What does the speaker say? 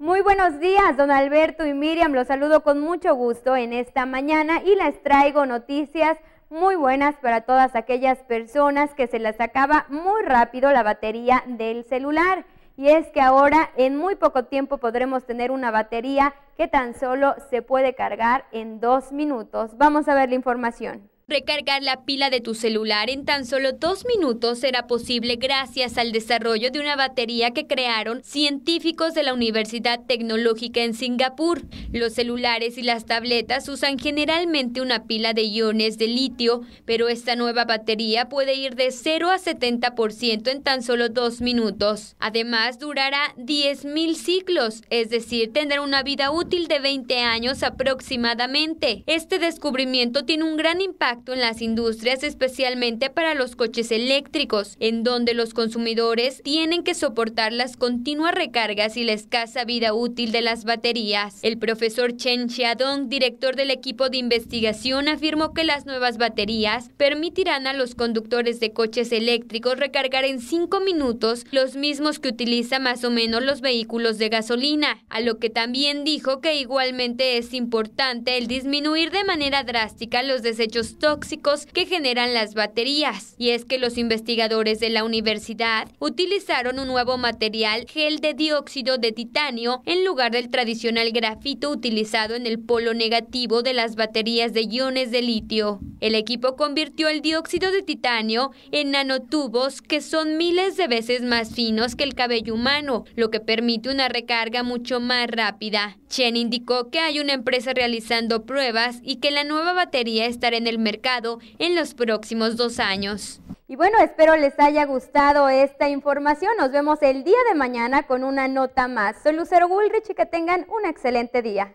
Muy buenos días, don Alberto y Miriam. Los saludo con mucho gusto en esta mañana y les traigo noticias muy buenas para todas aquellas personas que se les acaba muy rápido la batería del celular. Y es que ahora en muy poco tiempo podremos tener una batería que tan solo se puede cargar en dos minutos. Vamos a ver la información. Recargar la pila de tu celular en tan solo dos minutos será posible gracias al desarrollo de una batería que crearon científicos de la Universidad Tecnológica en Singapur. Los celulares y las tabletas usan generalmente una pila de iones de litio, pero esta nueva batería puede ir de 0 a 70% en tan solo dos minutos. Además, durará 10.000 ciclos, es decir, tendrá una vida útil de 20 años aproximadamente. Este descubrimiento tiene un gran impacto en las industrias, especialmente para los coches eléctricos, en donde los consumidores tienen que soportar las continuas recargas y la escasa vida útil de las baterías. El profesor Chen Xiaodong, director del equipo de investigación, afirmó que las nuevas baterías permitirán a los conductores de coches eléctricos recargar en cinco minutos los mismos que utilizan más o menos los vehículos de gasolina, a lo que también dijo que igualmente es importante el disminuir de manera drástica los desechos tóxicos tóxicos que generan las baterías. Y es que los investigadores de la universidad utilizaron un nuevo material gel de dióxido de titanio en lugar del tradicional grafito utilizado en el polo negativo de las baterías de iones de litio. El equipo convirtió el dióxido de titanio en nanotubos que son miles de veces más finos que el cabello humano, lo que permite una recarga mucho más rápida. Chen indicó que hay una empresa realizando pruebas y que la nueva batería estará en el mercado en los próximos dos años. Y bueno, espero les haya gustado esta información. Nos vemos el día de mañana con una nota más. Soy Lucero Gulrich y que tengan un excelente día.